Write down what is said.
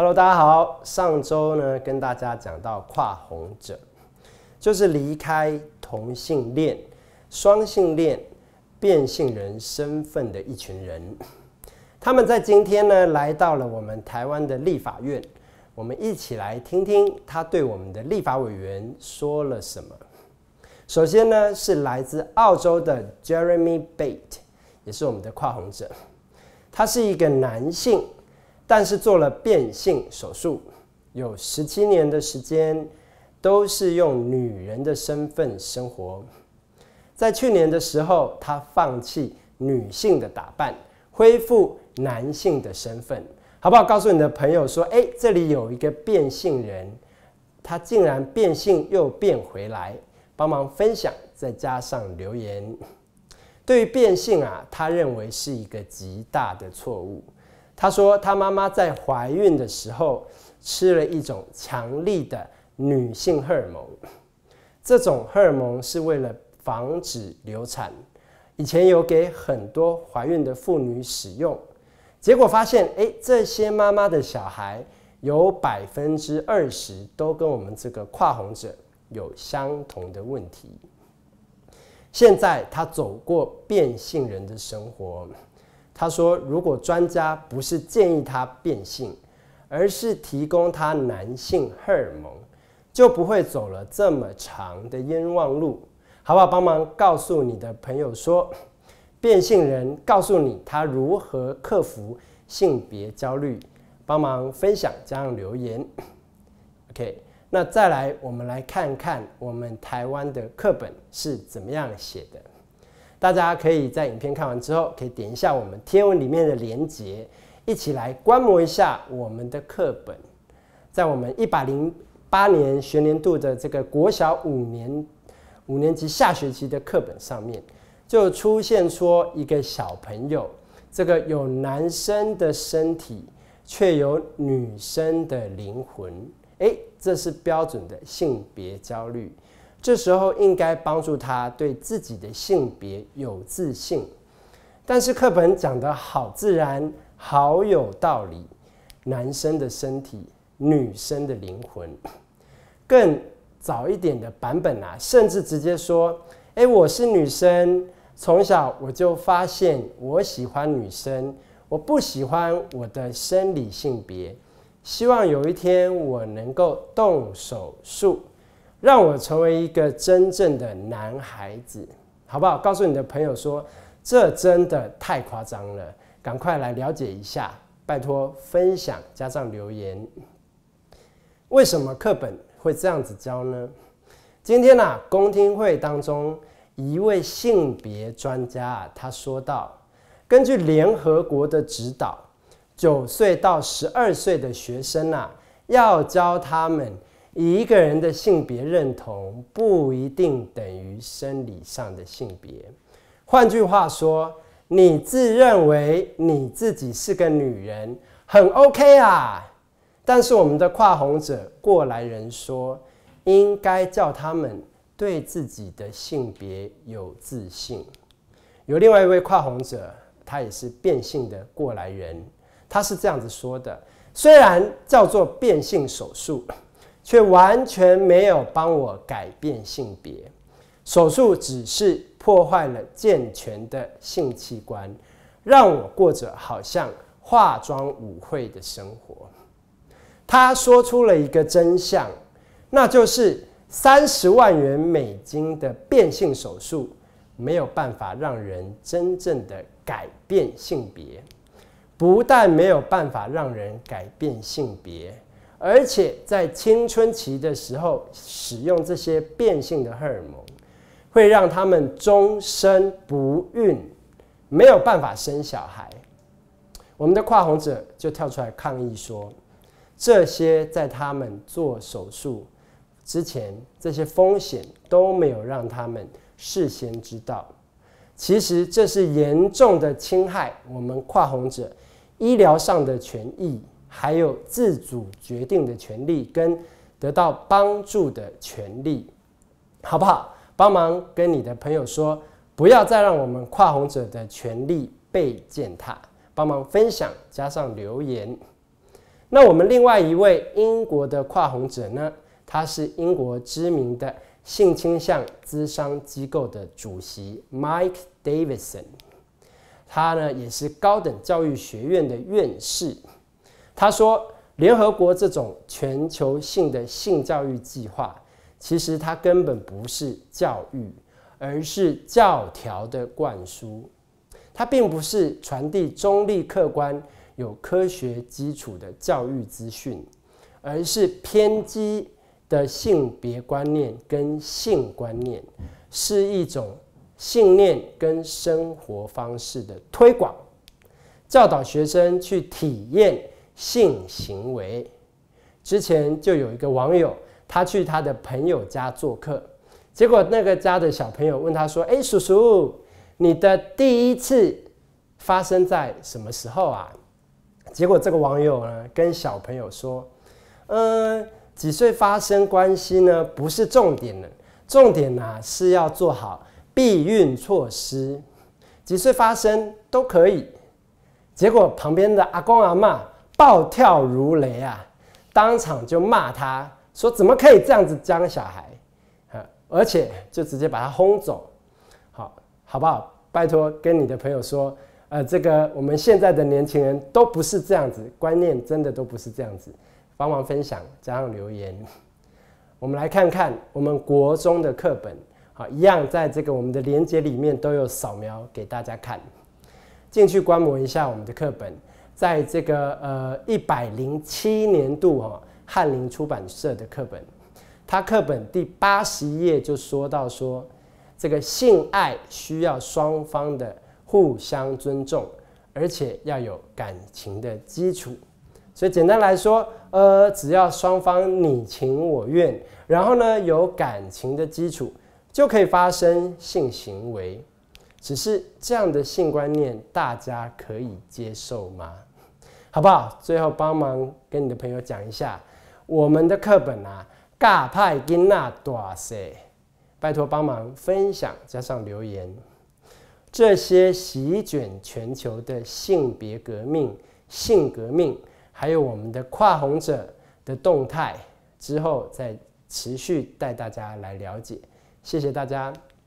Hello，大家好。上周呢，跟大家讲到跨红者，就是离开同性恋、双性恋、变性人身份的一群人。他们在今天呢，来到了我们台湾的立法院，我们一起来听听他对我们的立法委员说了什么。首先呢，是来自澳洲的 Jeremy b a t e 也是我们的跨红者，他是一个男性。但是做了变性手术，有十七年的时间都是用女人的身份生活。在去年的时候，他放弃女性的打扮，恢复男性的身份，好不好？告诉你的朋友说：“哎，这里有一个变性人，他竟然变性又变回来，帮忙分享，再加上留言。”对于变性啊，他认为是一个极大的错误。他说，他妈妈在怀孕的时候吃了一种强力的女性荷尔蒙，这种荷尔蒙是为了防止流产，以前有给很多怀孕的妇女使用，结果发现，哎，这些妈妈的小孩有百分之二十都跟我们这个跨红者有相同的问题。现在，他走过变性人的生活。他说：“如果专家不是建议他变性，而是提供他男性荷尔蒙，就不会走了这么长的冤枉路，好不好？帮忙告诉你的朋友说，变性人告诉你他如何克服性别焦虑，帮忙分享这样留言。OK，那再来，我们来看看我们台湾的课本是怎么样写的。”大家可以在影片看完之后，可以点一下我们天文里面的连结，一起来观摩一下我们的课本。在我们一百零八年学年度的这个国小五年五年级下学期的课本上面，就出现说一个小朋友，这个有男生的身体，却有女生的灵魂。哎，这是标准的性别焦虑。这时候应该帮助他对自己的性别有自信，但是课本讲的好自然，好有道理。男生的身体，女生的灵魂。更早一点的版本啊，甚至直接说：“哎，我是女生，从小我就发现我喜欢女生，我不喜欢我的生理性别，希望有一天我能够动手术。”让我成为一个真正的男孩子，好不好？告诉你的朋友说，这真的太夸张了，赶快来了解一下，拜托分享加上留言。为什么课本会这样子教呢？今天啊，公听会当中一位性别专家啊，他说到，根据联合国的指导，九岁到十二岁的学生啊，要教他们。一个人的性别认同不一定等于生理上的性别。换句话说，你自认为你自己是个女人，很 OK 啊。但是我们的跨红者过来人说，应该叫他们对自己的性别有自信。有另外一位跨红者，他也是变性的过来人，他是这样子说的：虽然叫做变性手术。却完全没有帮我改变性别，手术只是破坏了健全的性器官，让我过着好像化妆舞会的生活。他说出了一个真相，那就是三十万元美金的变性手术没有办法让人真正的改变性别，不但没有办法让人改变性别。而且在青春期的时候使用这些变性的荷尔蒙，会让他们终生不孕，没有办法生小孩。我们的跨红者就跳出来抗议说，这些在他们做手术之前，这些风险都没有让他们事先知道。其实这是严重的侵害我们跨红者医疗上的权益。还有自主决定的权利跟得到帮助的权利，好不好？帮忙跟你的朋友说，不要再让我们跨红者的权利被践踏。帮忙分享加上留言。那我们另外一位英国的跨红者呢？他是英国知名的性倾向资商机构的主席 Mike Davidson，他呢也是高等教育学院的院士。他说：“联合国这种全球性的性教育计划，其实它根本不是教育，而是教条的灌输。它并不是传递中立、客观、有科学基础的教育资讯，而是偏激的性别观念跟性观念，是一种信念跟生活方式的推广，教导学生去体验。”性行为之前就有一个网友，他去他的朋友家做客，结果那个家的小朋友问他说：“哎，叔叔，你的第一次发生在什么时候啊？”结果这个网友呢，跟小朋友说：“嗯，几岁发生关系呢？不是重点的，重点呢是要做好避孕措施，几岁发生都可以。”结果旁边的阿公阿妈。暴跳如雷啊！当场就骂他说：“怎么可以这样子教小孩？”啊，而且就直接把他轰走。好，好不好？拜托跟你的朋友说，呃，这个我们现在的年轻人都不是这样子，观念真的都不是这样子。帮忙分享，加上留言。我们来看看我们国中的课本，好，一样在这个我们的连接里面都有扫描给大家看，进去观摩一下我们的课本。在这个呃一百零七年度啊，翰林出版社的课本，它课本第八十页就说到说，这个性爱需要双方的互相尊重，而且要有感情的基础。所以简单来说，呃，只要双方你情我愿，然后呢有感情的基础，就可以发生性行为。只是这样的性观念，大家可以接受吗？好不好？最后帮忙跟你的朋友讲一下，我们的课本啊，嘎派金纳多塞，拜托帮忙分享加上留言。这些席卷全球的性别革命、性革命，还有我们的跨红者的动态，之后再持续带大家来了解。谢谢大家。